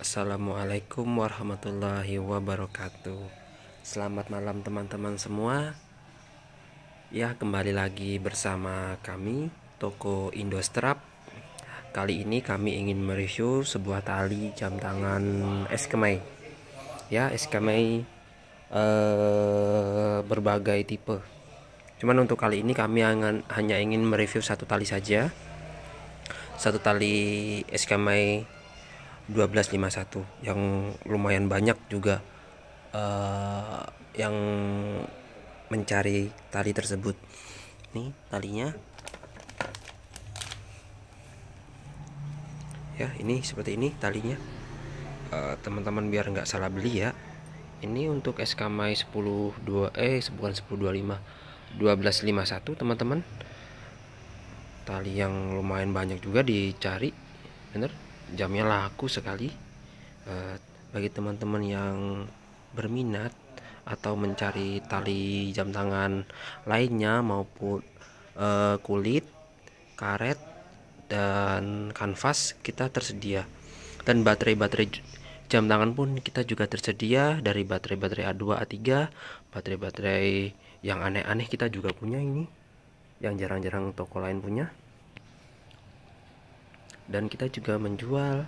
Assalamualaikum warahmatullahi wabarakatuh. Selamat malam teman-teman semua. Ya, kembali lagi bersama kami toko Indostrap. Kali ini kami ingin mereview sebuah tali jam tangan Eskemei Ya, Eskemei eh berbagai tipe. Cuman untuk kali ini kami hanya ingin mereview satu tali saja. Satu tali Eskemai 1251 yang lumayan banyak juga uh, yang mencari tali tersebut nih talinya ya ini seperti ini talinya eh, teman-teman uh, biar nggak salah beli ya ini untuk SK Mai 10 2 eh bukan 1025 1251 teman-teman tali yang lumayan banyak juga dicari bener jamnya laku sekali eh, bagi teman-teman yang berminat atau mencari tali jam tangan lainnya maupun eh, kulit karet dan kanvas kita tersedia dan baterai-baterai jam tangan pun kita juga tersedia dari baterai-baterai A2 A3 baterai-baterai yang aneh-aneh kita juga punya ini yang jarang-jarang toko lain punya dan kita juga menjual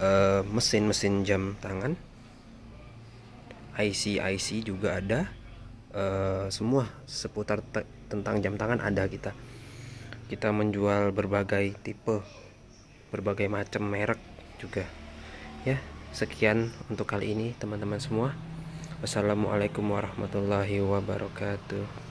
eh, mesin-mesin uh, jam tangan IC IC juga ada uh, semua seputar te tentang jam tangan ada kita kita menjual berbagai tipe berbagai macam merek juga ya sekian untuk kali ini teman-teman semua wassalamualaikum warahmatullahi wabarakatuh